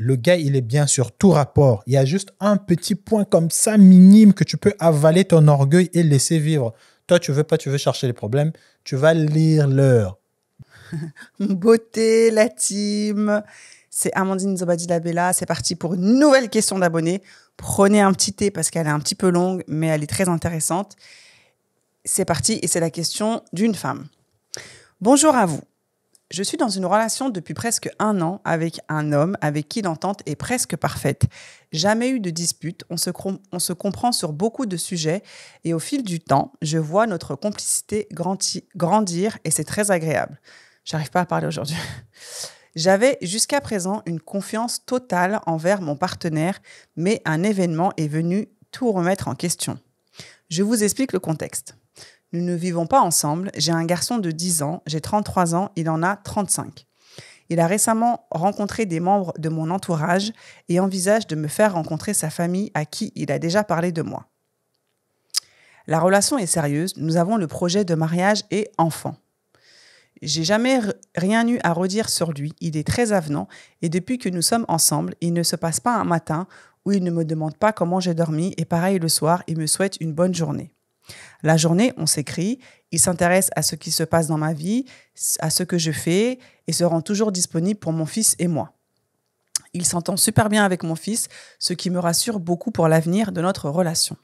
le gars, il est bien sur tout rapport. Il y a juste un petit point comme ça, minime, que tu peux avaler ton orgueil et laisser vivre. Toi, tu veux pas, tu veux chercher les problèmes, tu vas lire l'heure. Beauté, la team. C'est Amandine Zobadilabella. C'est parti pour une nouvelle question d'abonné. Prenez un petit thé parce qu'elle est un petit peu longue, mais elle est très intéressante. C'est parti et c'est la question d'une femme. Bonjour à vous. Je suis dans une relation depuis presque un an avec un homme avec qui l'entente est presque parfaite. Jamais eu de dispute, on se, on se, comprend sur beaucoup de sujets et au fil du temps, je vois notre complicité grandir et c'est très agréable. J'arrive pas à parler aujourd'hui. J'avais jusqu'à présent une confiance totale envers mon partenaire, mais un événement est venu tout remettre en question. Je vous explique le contexte. Nous ne vivons pas ensemble. J'ai un garçon de 10 ans, j'ai 33 ans, il en a 35. Il a récemment rencontré des membres de mon entourage et envisage de me faire rencontrer sa famille à qui il a déjà parlé de moi. La relation est sérieuse, nous avons le projet de mariage et enfants. J'ai jamais rien eu à redire sur lui, il est très avenant et depuis que nous sommes ensemble, il ne se passe pas un matin où il ne me demande pas comment j'ai dormi et pareil le soir, il me souhaite une bonne journée. La journée, on s'écrit, il s'intéresse à ce qui se passe dans ma vie, à ce que je fais, et se rend toujours disponible pour mon fils et moi. Il s'entend super bien avec mon fils, ce qui me rassure beaucoup pour l'avenir de notre relation.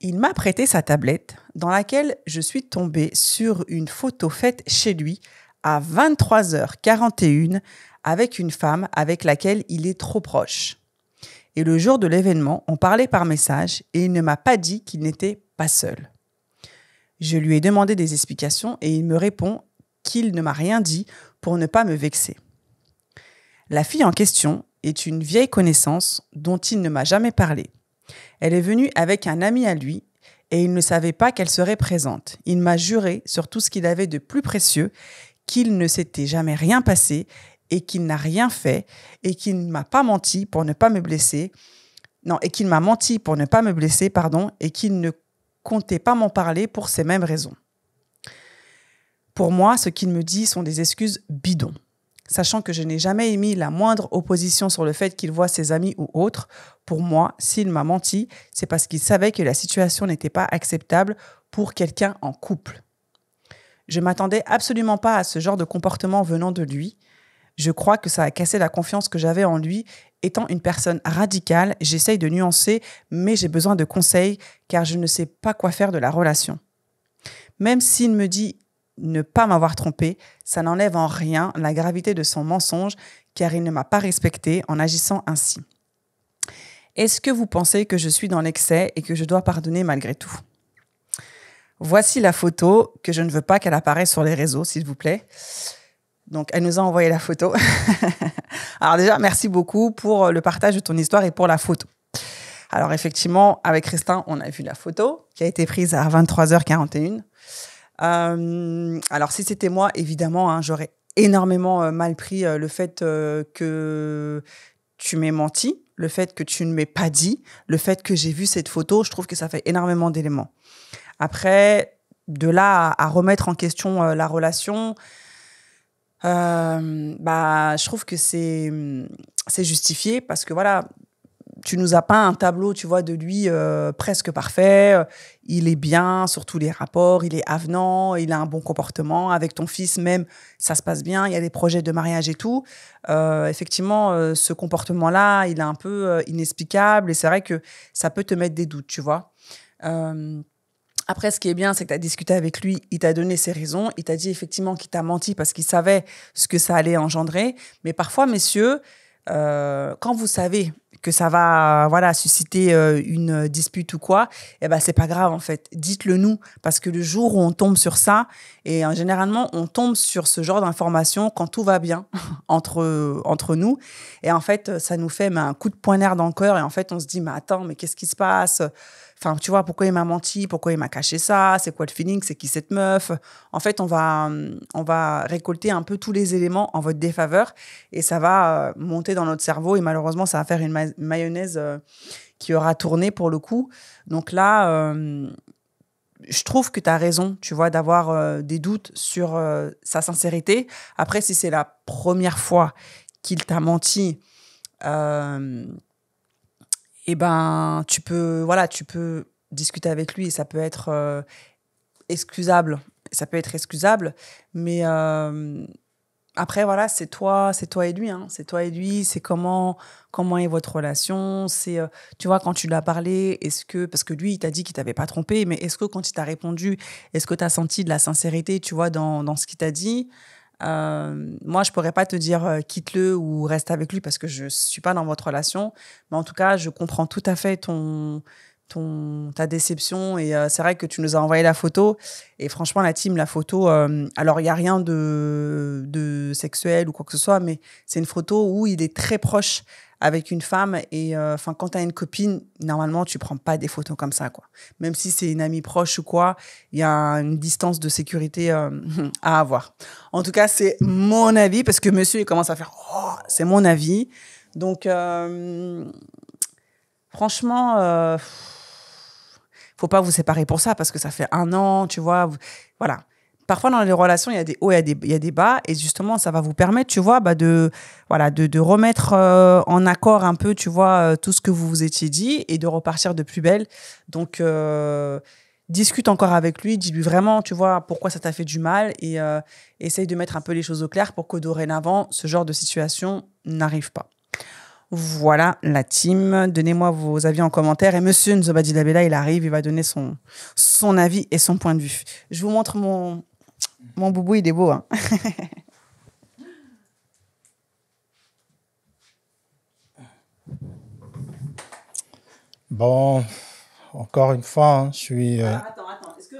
Il m'a prêté sa tablette dans laquelle je suis tombée sur une photo faite chez lui à 23h41 avec une femme avec laquelle il est trop proche et le jour de l'événement, on parlait par message et il ne m'a pas dit qu'il n'était pas seul. Je lui ai demandé des explications et il me répond qu'il ne m'a rien dit pour ne pas me vexer. La fille en question est une vieille connaissance dont il ne m'a jamais parlé. Elle est venue avec un ami à lui et il ne savait pas qu'elle serait présente. Il m'a juré sur tout ce qu'il avait de plus précieux qu'il ne s'était jamais rien passé et qu'il n'a rien fait et qu'il ne m'a pas menti pour ne pas me blesser. Non, et qu'il m'a menti pour ne pas me blesser, pardon, et qu'il ne comptait pas m'en parler pour ces mêmes raisons. Pour moi, ce qu'il me dit sont des excuses bidons. Sachant que je n'ai jamais émis la moindre opposition sur le fait qu'il voit ses amis ou autres, pour moi, s'il m'a menti, c'est parce qu'il savait que la situation n'était pas acceptable pour quelqu'un en couple. Je m'attendais absolument pas à ce genre de comportement venant de lui, je crois que ça a cassé la confiance que j'avais en lui. Étant une personne radicale, j'essaye de nuancer, mais j'ai besoin de conseils car je ne sais pas quoi faire de la relation. Même s'il me dit ne pas m'avoir trompée, ça n'enlève en rien la gravité de son mensonge car il ne m'a pas respecté en agissant ainsi. Est-ce que vous pensez que je suis dans l'excès et que je dois pardonner malgré tout Voici la photo que je ne veux pas qu'elle apparaisse sur les réseaux, s'il vous plaît. Donc, elle nous a envoyé la photo. Alors déjà, merci beaucoup pour le partage de ton histoire et pour la photo. Alors effectivement, avec Christin, on a vu la photo qui a été prise à 23h41. Euh, alors si c'était moi, évidemment, hein, j'aurais énormément euh, mal pris euh, le fait que tu m'aies menti, le fait que tu ne m'aies pas dit, le fait que j'ai vu cette photo. Je trouve que ça fait énormément d'éléments. Après, de là à, remettre en question la relation, euh, bah, je trouve que c'est c'est justifié parce que voilà, tu nous as peint un tableau, tu vois, de lui euh, presque parfait. Il est bien sur tous les rapports, il est avenant, il a un bon comportement. Avec ton fils même, ça se passe bien, il y a des projets de mariage et tout. Euh, effectivement, euh, ce comportement-là, il est un peu inexplicable et c'est vrai que ça peut te mettre des doutes, tu vois. Après, ce qui est bien, c'est que tu as discuté avec lui, il t'a donné ses raisons, il t'a dit effectivement qu'il t'a menti parce qu'il savait ce que ça allait engendrer. Mais parfois, messieurs, euh, quand vous savez que ça va voilà susciter euh, une dispute ou quoi, eh ben c'est pas grave en fait. Dites-le nous parce que le jour où on tombe sur ça et hein, généralement on tombe sur ce genre d'information quand tout va bien entre euh, entre nous et en fait ça nous fait ben, un coup de poignard dans le cœur et en fait on se dit mais attends mais qu'est-ce qui se passe Enfin, tu vois, pourquoi il m'a menti, pourquoi il m'a caché ça, c'est quoi le feeling, c'est qui cette meuf. En fait, on va, on va récolter un peu tous les éléments en votre défaveur et ça va euh, monter dans notre cerveau et malheureusement, ça va faire une mayonnaise euh, qui aura tourné pour le coup. Donc là, euh, je trouve que tu as raison, tu vois, d'avoir des doutes sur sa sincérité. Après, si c'est la première fois qu'il t'a menti, eh ben, tu peux, voilà, tu peux discuter avec lui et ça peut être euh, excusable. Ça peut être excusable, mais euh, après, voilà, c'est toi, c'est toi et lui, hein. c'est toi et lui, c'est comment, comment est votre relation, c'est, euh, tu vois, quand tu lui as parlé, est-ce que, parce que lui, il t'a dit qu'il t'avait pas trompé, mais est-ce que quand il t'a répondu, est-ce que tu as senti de la sincérité, tu vois, dans, dans ce qu'il t'a dit euh, moi, je pourrais pas te dire euh, quitte-le ou reste avec lui parce que je suis pas dans votre relation. Mais en tout cas, je comprends tout à fait ton, ton, ta déception. Et euh, c'est vrai que tu nous as envoyé la photo. Et franchement, la team, la photo, euh, alors il n'y a rien de, de, sexuel ou quoi que ce soit, mais c'est une photo où il est très proche avec une femme. Et euh, enfin, quand tu as une copine, normalement, tu prends pas des photos comme ça. quoi. Même si c'est une amie proche ou quoi, il y a une distance de sécurité à avoir. En tout cas, c'est mon avis, parce que monsieur, il commence à faire oh, c'est mon avis. Donc, franchement, faut pas vous séparer pour ça parce que ça fait un an, tu vois. Voilà. Parfois, dans les relations, il y a des hauts, et y a des, il y a des bas. Et justement, ça va vous permettre, tu vois, bah de, voilà, de, de remettre euh, en accord un peu, tu vois, euh, tout ce que vous vous étiez dit et de repartir de plus belle. Donc, euh, discute encore avec lui, dis-lui vraiment, tu vois, pourquoi ça t'a fait du mal et essaye de mettre un peu les choses au clair pour que dorénavant, ce genre de situation n'arrive pas. Voilà la team. Donnez-moi vos avis en commentaire. Et monsieur Nzobadi Dabela, il arrive, il va donner son, son avis et son point de vue. Je vous montre mon, mon boubou, il est beau. Hein. bon, encore une fois, hein, je suis. Euh, ah, attends,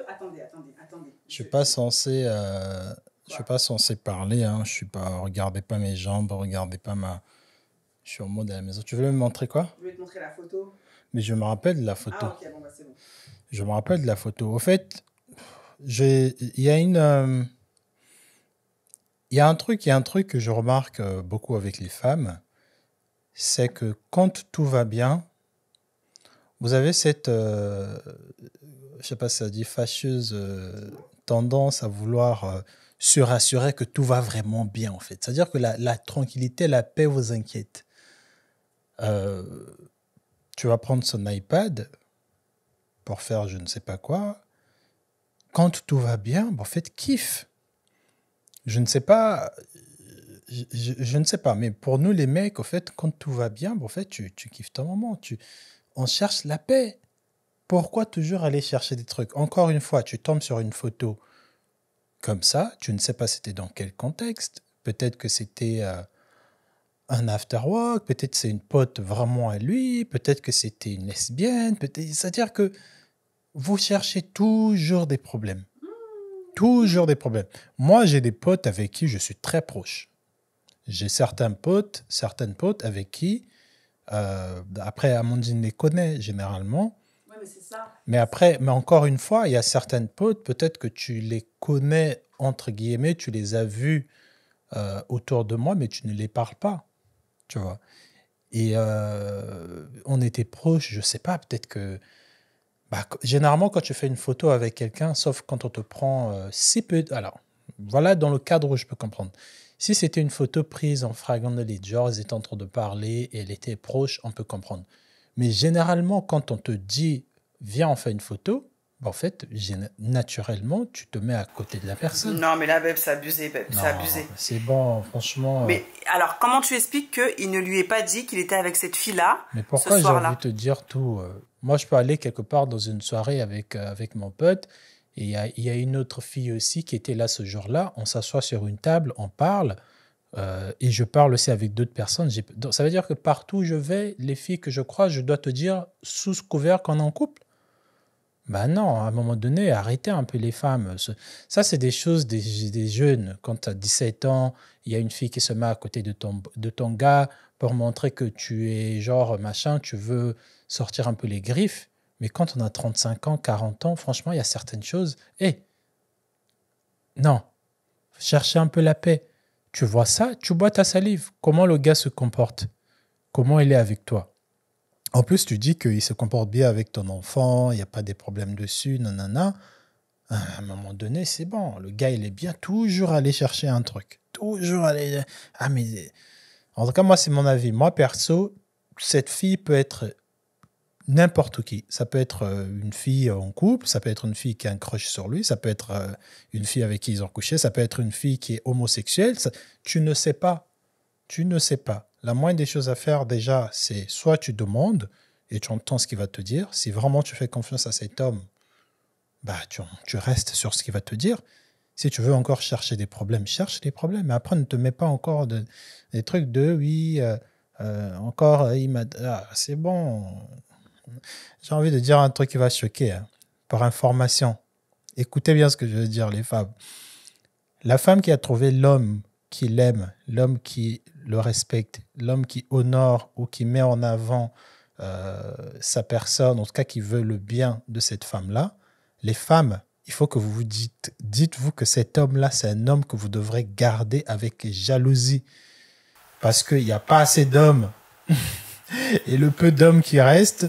Attendez, attendez, attendez. Je suis pas censé. Euh, je suis pas censé parler, Je hein, je suis pas, regardez pas mes jambes, regardez pas ma, je suis en mode à la maison. Tu veux me montrer quoi Je vais te montrer la photo. Mais je me rappelle de la photo. Ah, ok, bon, bah, c'est bon. Je me rappelle de la photo. Au fait, il y a une. Euh, il y a un truc, il y a un truc que je remarque euh, beaucoup avec les femmes, c'est que quand tout va bien, vous avez cette, euh, je sais pas si ça dit fâcheuse tendance à vouloir se rassurer que tout va vraiment bien en fait. C'est-à-dire que la, la, tranquillité, la paix vous inquiète. Euh, tu vas prendre son iPad pour faire je ne sais pas quoi. Quand tout va bien, en fait, kiffe. Je ne sais pas, je, ne sais pas, mais pour nous les mecs, en fait, quand tout va bien, bon, en fait, tu, kiffes ton moment. Tu, on cherche la paix. Pourquoi toujours aller chercher des trucs Encore une fois, tu tombes sur une photo comme ça, tu ne sais pas c'était dans quel contexte. Peut-être que c'était euh, un afterwork, peut-être c'est une pote vraiment à lui, peut-être que c'était une lesbienne, peut-être. C'est-à-dire que vous cherchez toujours des problèmes. Toujours des problèmes. Moi, j'ai des potes avec qui je suis très proche. J'ai certains potes, certaines potes avec qui, euh, après, Amandine les connaît généralement. Ouais, mais, ça. mais après, mais encore une fois, il y a certaines potes, peut-être que tu les connais entre guillemets, tu les as vues euh, autour de moi, mais tu ne les parles pas tu vois. Et euh, on était proche, je sais pas, peut-être que. Bah, généralement, quand tu fais une photo avec quelqu'un, sauf quand on te prend euh, si peu. Alors, voilà dans le cadre où je peux comprendre. Si c'était une photo prise en fragment de lead, genre ils étaient en train de parler et elle était proche, on peut comprendre. Mais généralement, quand on te dit viens, on fait une photo, bah, en fait, naturellement, tu te mets à côté de la personne. Non, mais là, Beb, c'est abusé, c'est bon, franchement. Euh. Mais alors, comment tu expliques qu'il ne lui ait pas dit qu'il était avec cette fille-là Mais pourquoi j'ai envie de te dire tout euh? Moi, je peux aller quelque part dans une soirée avec, euh, avec mon pote, et il y, a une autre fille aussi qui était là ce jour-là. On s'assoit sur une table, on parle, et je parle aussi avec d'autres personnes. ça veut dire que partout où je vais, les filles que je crois, je dois te dire, sous ce couvert qu'on est en couple ben non, à un moment donné, arrêtez un peu les femmes. Ça, c'est des choses des, jeunes. Quand tu as 17 ans, il y a une fille qui se met à côté de ton, de ton gars pour montrer que tu es genre machin, tu veux sortir un peu les griffes. Mais quand on a 35 ans, 40 ans, franchement, il y a certaines choses. Eh, non, cherchez un peu la paix. Tu vois ça, tu bois ta salive. Comment le gars se comporte Comment il est avec toi en plus, tu dis qu'il se comporte bien avec ton enfant, il n'y a pas des problèmes dessus, nanana. Ah, à un moment donné, c'est bon. Le gars, il est bien toujours allé chercher un truc. Toujours aller. Ah, mais. En tout cas, moi, c'est mon avis. Moi, perso, cette fille peut être n'importe qui. Ça peut être euh, une fille en couple, ça peut être une fille qui a un crush sur lui, ça peut être euh, une fille avec qui ils ont couché, ça peut être une fille qui est homosexuelle. Tu ne sais pas. Tu ne sais pas la moindre des choses à faire déjà, c'est soit tu demandes et tu entends ce qu'il va te dire. Si vraiment tu fais confiance à cet homme, bah, tu, restes sur ce qu'il va te dire. Si tu veux encore chercher des problèmes, cherche des problèmes. Mais après, ne te mets pas encore de, des trucs de oui, euh, euh, encore, euh, il m'a. Ah, c'est bon. J'ai envie de dire un truc qui va choquer. Hein. Par information, écoutez bien ce que je veux dire, les femmes. La femme qui a trouvé l'homme qui l'aime, l'homme qui le respecte, l'homme qui honore ou qui met en avant euh, sa personne, en tout cas qui veut le bien de cette femme-là, les femmes, il faut que vous vous dites, dites-vous que cet homme-là, c'est un homme que vous devrez garder avec jalousie. Parce qu'il n'y a pas assez d'hommes. et le peu d'hommes qui restent,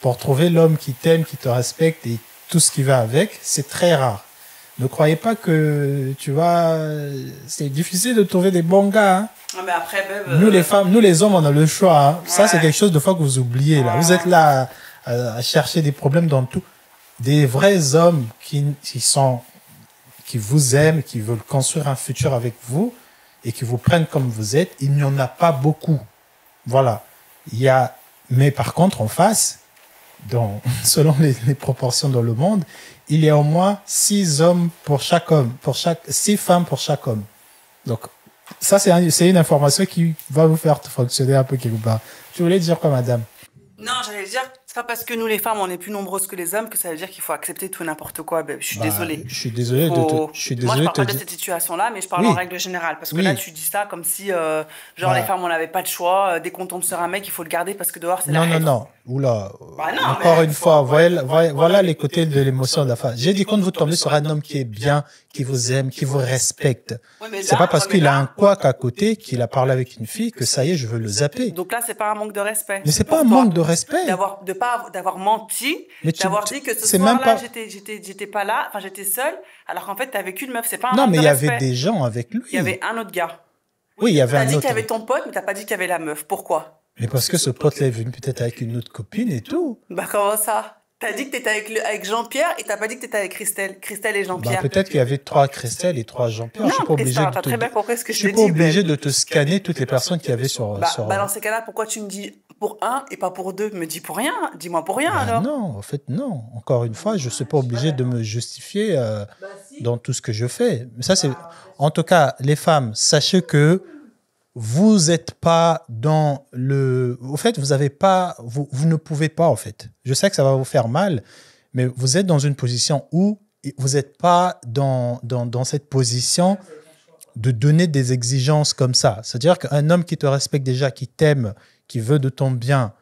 pour trouver l'homme qui t'aime, qui te respecte et tout ce qui va avec, c'est très rare ne croyez pas que, tu vois, c'est difficile de trouver des bons gars. Hein. Ah, nous, euh, les femmes, nous, les hommes, on a le choix. Hein. Ça, c'est quelque chose de fois que vous oubliez. Là. Vous êtes là à, chercher des problèmes dans tout. Des vrais hommes qui, qui sont, qui vous aiment, qui veulent construire un futur avec vous et qui vous prennent comme vous êtes, il n'y en a pas beaucoup. Voilà. Il y a, mais par contre, en face, dans, selon les, proportions dans le monde, il y a au moins six hommes pour chaque homme, pour chaque, six femmes pour chaque homme. Donc, ça, c'est une information qui va vous faire fonctionner un peu quelque part. Tu voulais dire quoi, madame? Non, j'allais dire pas parce que nous, les femmes, on est plus nombreuses que les hommes que ça veut dire qu'il faut accepter tout et n'importe quoi. Ben, je suis bah, désolée. Je suis désolée de je suis désolée parle pas de, cette situation-là, mais je parle en règle générale. Parce que là, tu dis ça comme si, euh, genre, les femmes, on n'avait pas de choix. Euh, dès qu'on tombe sur un mec, il faut le garder parce que dehors, c'est la Non, non, non. Oula. Bah, Encore une fois, voilà, les côtés de l'émotion de la femme. J'ai dit quand vous tombez sur un homme qui est bien, qui vous aime, qui vous respecte. c'est pas parce qu'il a un couac à côté, qu'il a parlé avec une fille, que ça y est, je veux le zapper. Donc là, c'est pas un manque de respect. Mais c'est pas un manque de respect. D'avoir, de d'avoir menti, d'avoir dit que ce soir-là, j'étais pas là, enfin j'étais seule, alors qu'en fait, tu avec une meuf, c'est pas un Non, mais il y avait des gens avec lui. Il y avait un autre gars. Oui, il y avait un autre. T'as dit qu'il y avait ton pote, mais t'as pas dit qu'il y avait la meuf. Pourquoi Mais parce que ce pote-là est venu peut-être avec une autre copine et tout. Bah comment ça T'as dit que t'étais avec, avec Jean-Pierre et t'as pas dit que t'étais avec Christelle. Christelle et bah, Jean-Pierre. Bah, peut-être qu'il y avait trois Christelle et trois Jean-Pierre. Je suis obligé très bien ce que je suis obligé ben? de te scanner toutes les personnes qui avaient sur. Bah, sur... bah dans ces cas-là, pourquoi tu me dis pour un et pas pour deux. Me dis pour rien, dis-moi pour rien ben alors. Non, en fait, non. Encore une fois, je ne suis pas obligé de me justifier euh, dans tout ce que je fais. Mais ça, c'est. En tout cas, les femmes, sachez que vous n'êtes pas dans le. Au fait, vous n'avez pas. Vous, ne pouvez pas, en fait. Je sais que ça va vous faire mal, mais vous êtes dans une position où vous n'êtes pas dans, dans, dans cette position de donner des exigences comme ça. C'est-à-dire qu'un homme qui te respecte déjà, qui t'aime, qui veut de ton bien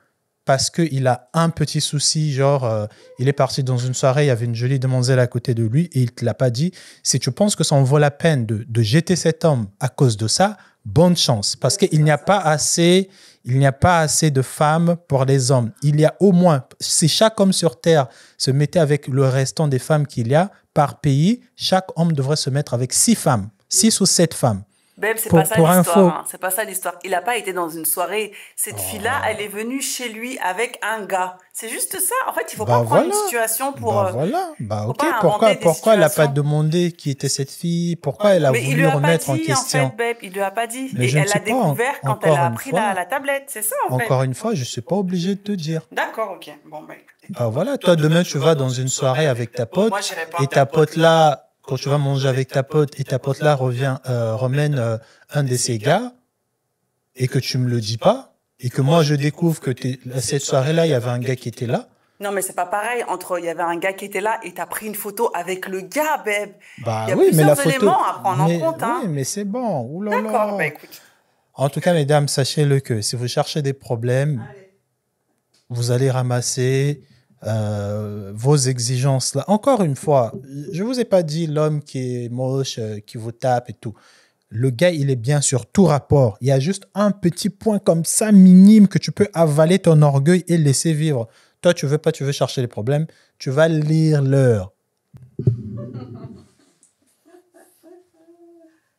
parce qu'il a un petit souci, genre euh, il est parti dans une soirée, il y avait une jolie demoiselle à côté de lui et il ne te l'a pas dit, si tu penses que ça en vaut la peine de, jeter cet homme à cause de ça, bonne chance, parce qu'il n'y a pas assez, il n'y a pas assez de femmes pour les hommes. Il y a au moins, si chaque homme sur Terre se mettait avec le restant des femmes qu'il y a par pays, chaque homme devrait se mettre avec six femmes, six ou sept femmes. Ben, c'est pas ça l'histoire. Hein. C'est pas ça l'histoire. Il n'a pas été dans une soirée. Cette oh. fille-là, elle est venue chez lui avec un gars. C'est juste ça. En fait, il faut bah pas prendre une situation pour. Bah euh, voilà. Bah ok. Pourquoi, pourquoi elle n'a pas demandé qui était cette fille Pourquoi elle a voulu remettre en question en fait, Il lui a pas dit. Mais Et elle l'a découvert quand elle a pris la, la, tablette. C'est ça. En encore une fois, je ne suis pas obligé de te dire. D'accord. Ok. Bon ben. Bah voilà. Toi, demain, tu vas dans une soirée avec ta pote. Et ta pote là quand tu vas manger avec ta pote et ta pote là revient, euh, euh un de ces gars et que tu me le dis pas et que moi je découvre que cette soirée-là, il y avait un gars qui était là. Non, mais c'est pas pareil. Entre, il y avait un gars qui était là et tu as pris une photo avec le gars, babe. Bah oui, mais la photo, éléments à prendre en compte. Hein. Oui, mais c'est bon. D'accord, bah écoute. En tout cas, mesdames, sachez-le que si vous cherchez des problèmes, vous allez ramasser euh, vos exigences là. Encore une fois, je vous ai pas dit l'homme qui est moche, euh, qui vous tape et tout. Le gars, il est bien sur tout rapport. Il y a juste un petit point comme ça minime que tu peux avaler ton orgueil et laisser vivre. Toi, tu veux pas, tu veux chercher les problèmes. Tu vas lire l'heure.